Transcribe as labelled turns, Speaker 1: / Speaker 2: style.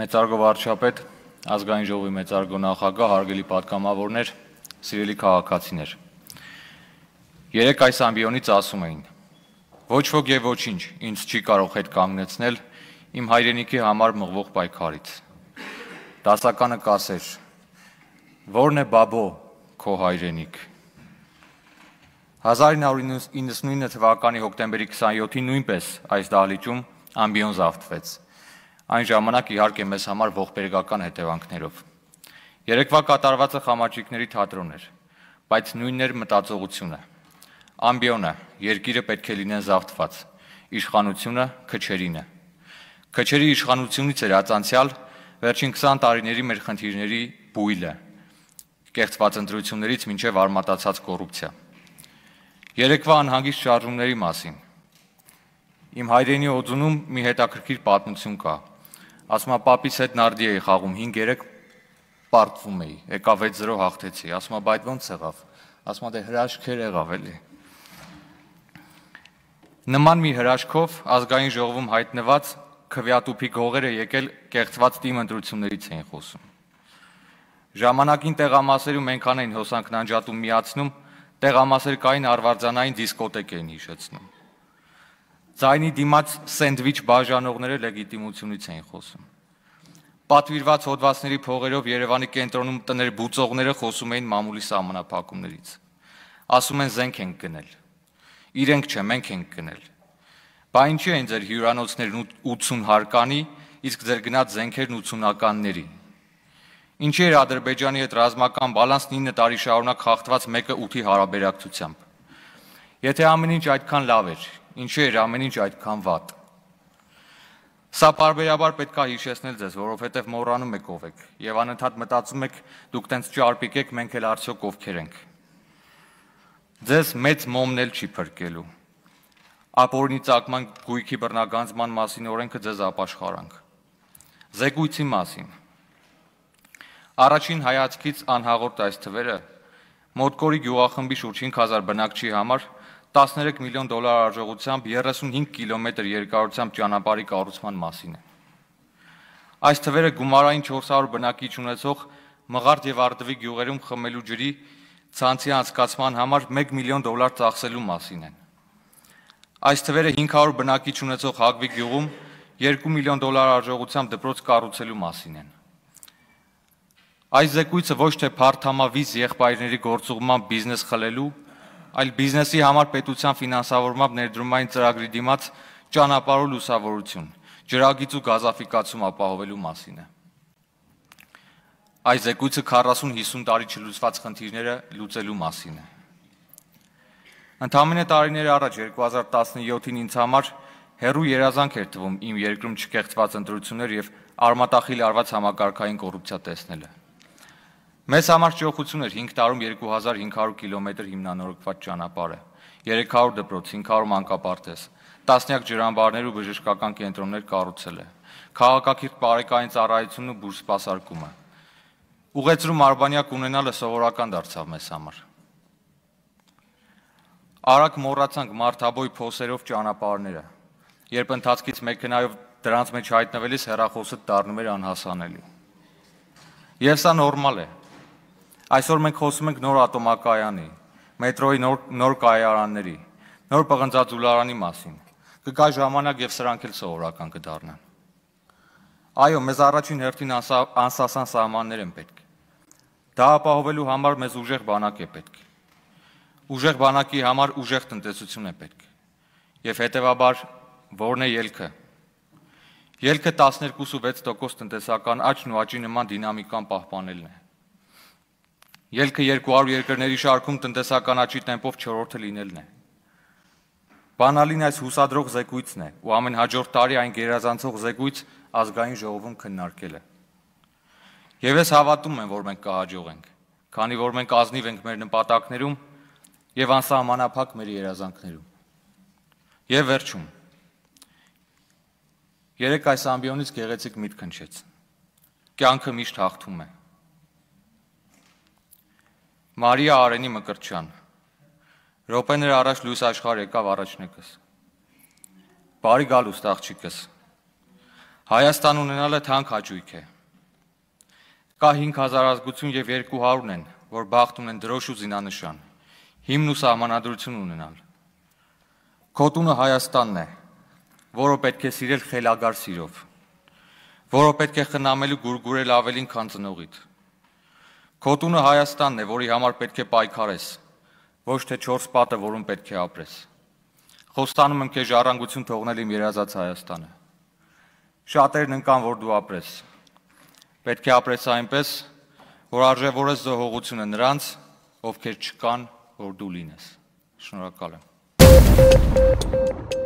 Speaker 1: Մեծարգո վարչապետ, ազգային ժողովի մեծարգո նախագահ, հարգելի պատգամավորներ, սիրելի քաղաքացիներ։ Երեք այս ամբիոնից ասում էին. ոչ ոք եւ ոչինչ ինձ չի կարող հետ կանգնեցնել իմ հայրենիքի համար մղվող պայքարից։ Դասականը կասեր. Որն է բաբո քո հայրենիք։ 1999 թվականի հոկտեմբերի 27-ին նույնպես այս դահլիճում ամբիոն զավթվեց այն ժամանակ իհարկե մեզ համար ողբերգական հետևանքներով։ Երեկվա կատարվածը խամաճիկների թատրոն էր, բայց նույնն էր մտածողությունը։ Ամբիոնը, երկիրը պետք է լինեն զավթված, իշխանությունը քչերինը։ Քչերի իշխանությունից էր ածանցյալ վերջին 20 տարիների մեր խնդիրների բույլը, կեղծված ընտրություններից մինչև արմատացած կոռուպցիա։ Երեկվա անհանգիստ շարժումների մասին։ Իմ հայրենի օձունում մի հետաքրքիր պատմություն կա, ասում է պապիս հետ նարդի էի խաղում 5-3 պարտվում էի եկա 6-0 հաղթեցի ասում է բայց ոնց եղավ ասում է դե հրաշքեր եղավ էլի նման մի հրաշքով ազգային ժողովում հայտնված քվյատուփի գողերը եկել կեղծված թիմ ընտրություններից էին խոսում ժամանակին տեղամասերում ենքան էին հոսանքնանջատում միացնում տեղամասեր կային արվարձանային դիսկոտեք էին հիշեցնում Ձայնի դիմաց սենդվիչ բաժանողները լեգիտիմությունից էին խոսում։ Պատվիրված հոդվածների փողերով Երևանի կենտրոնում տներ բուծողները խոսում էին մամուլի սահմանափակումներից։ Ասում են զենք ենք գնել։ Իրենք չէ, մենք ենք գնել։ Բա ինչի են ձեր հյուրանոցներն 80 հարկանի, իսկ ձեր գնած զենքերն 80-ականների։ Ինչի էր Ադրբեջանի հետ ռազմական բալանսն 9 տարի շարունակ խախտված մեկը 8-ի հարաբերակցությամբ։ Եթե ամեն ինչ այդքան լավ էր, ինչու էր ամեն ինչ այդքան վատ։ Սա բարբերաբար պետք է հիշեցնել ձեզ, որովհետև մոռանում եք ով եք եւ անընդհատ մտածում եք դուք տենց ճարպիկ եք, մենք էլ արդյոք ովքեր ենք։ Ձեզ մեծ մոմն էլ չի փրկելու։ Ապօրինի ցակման գույքի բռնագանձման մասին օրենքը ձեզ ապաշխարանք։ Զեկույցի մասին։ Առաջին հայացքից անհաղորդ այս թվերը մոտկորի գյուղախմբի շուրջ 5000 բնակչի համար 13 միլիոն դոլար արժողությամբ 35 կիլոմետր երկարությամբ ճանապարհի կառուցման մասին է։ Այս թվերը գումարային 400 բնակիչ ունեցող Մղարդ եւ Արդվի գյուղերում խմելու ջրի ցանցի անցկացման համար 1 միլիոն դոլար ծախսելու մասին են։ Այս թվերը 500 բնակիչ ունեցող Հագվի գյուղում 2 միլիոն դոլար արժողությամբ դպրոց կառուցելու մասին են։ Այս զեկույցը ոչ թե բարթամավիզ եղբայրների գործուղման բիզնես խլելու, այլ բիզնեսի համար պետության ֆինանսավորմամբ ներդրումային ծրագրի դիմաց ճանապարհու լուսավորություն, ջրագից ու գազաֆիկացում ապահովելու մասին է։ Այս զեկույցը 40-50 տարի չլուծված խնդիրները լուծելու մասին է։ Ընդամենը տարիներ առաջ 2017-ին ինձ համար հերու երազանք էր թվում իմ երկրում չկեղծված ընտրություններ եւ արմատախիլ արված համագարկային կոռուպցիա տեսնելը։ Մեզ համար ճոխություն էր 5 տարում 2500 կիլոմետր հիմնանորոգված ճանապարհը, 300 դպրոց, 500 մանկապարտեզ, տասնյակ ջրամբարներ ու բժշկական կենտրոններ կառուցել է։ Քաղաքակիրթ բարեկային ծառայությունն ու բուրսպասարկումը։ Ուղեցրում արբանյակ ունենալը սովորական դարձավ մեզ համար։ Արագ մոռացանք մարտաբոյ փոսերով ճանապարհները։ Երբ ընթացքից մեքենայով դրանց մեջ հայտնվելիս հեռախոսը դառնում էր անհասանելի։ Եվ սա նորմալ է։ Այսօր մենք խոսում ենք նոր ատոմակայանի, մետրոյի նոր նոր կայարանների, նոր պղնձած ուլարանի մասին։ Կգա ժամանակ եւ սրանք էլ սովորական կդառնան։ Այո, մեզ առաջին հերթին անսասան սահմաններ են պետք։ Դա ապահովելու համար մեզ ուժեղ բանակ է պետք։ Ուժեղ բանակի համար ուժեղ տնտեսություն է պետք։ Եվ հետևաբար որն է ելքը։ Ելքը 12.6% տնտեսական աճն ու աճի նման դինամիկան պահպանելն է։ Ելքը 200 երկրների շարքում տնտեսական աճի տեմպով 4-րդը լինելն է։ Բանալին այս հուսադրող զեկույցն է ու ամեն հաջորդ տարի այն գերազանցող զեկույց ազգային ժողովում քննարկել է։ Եվ ես հավատում եմ, որ մենք կհաջողենք, քանի որ մենք ազնիվ ենք մեր նպատակներում եւ անսահմանափակ մեր երազանքներում։ Եվ վերջում։ Երեք այս ամբիոնից գեղեցիկ միտք հնչեց։ Կյանքը միշտ հաղթում է։ Մարիա Արենի Մկրտչյան։ Ռոպեներ առաջ լույս աշխարհ եկավ առաջնեկս։ Բարի գալուստ աղջիկս։ Հայաստան ունենալը թանկ հաճույք է։ Կա 5000 ազգություն եւ 200-ն են, որ բախտ ունեն դրոշ ու զինանշան։ Հիմն ու սահմանադրություն ունենալ։ Քոտունը Հայաստանն է, որը պետք է սիրել խելագար սիրով, որը պետք է խնամելու գուրգուրել ավելին քան ծնողից Քո տունը Հայաստանն է, որի համար պետք է պայքարես, ոչ թե 4 պատը, որում պետք է ապրես։ Խոստանում եմ քեզ ժառանգություն թողնել իմ երազած Հայաստանը։ Շատերն ընկան, որ դու ապրես։ Պետք է ապրես այնպես, որ արժևորես զողողությունը նրանց, ովքեր չկան, որ դու լինես։ Շնորհակալ եմ։ Thank you.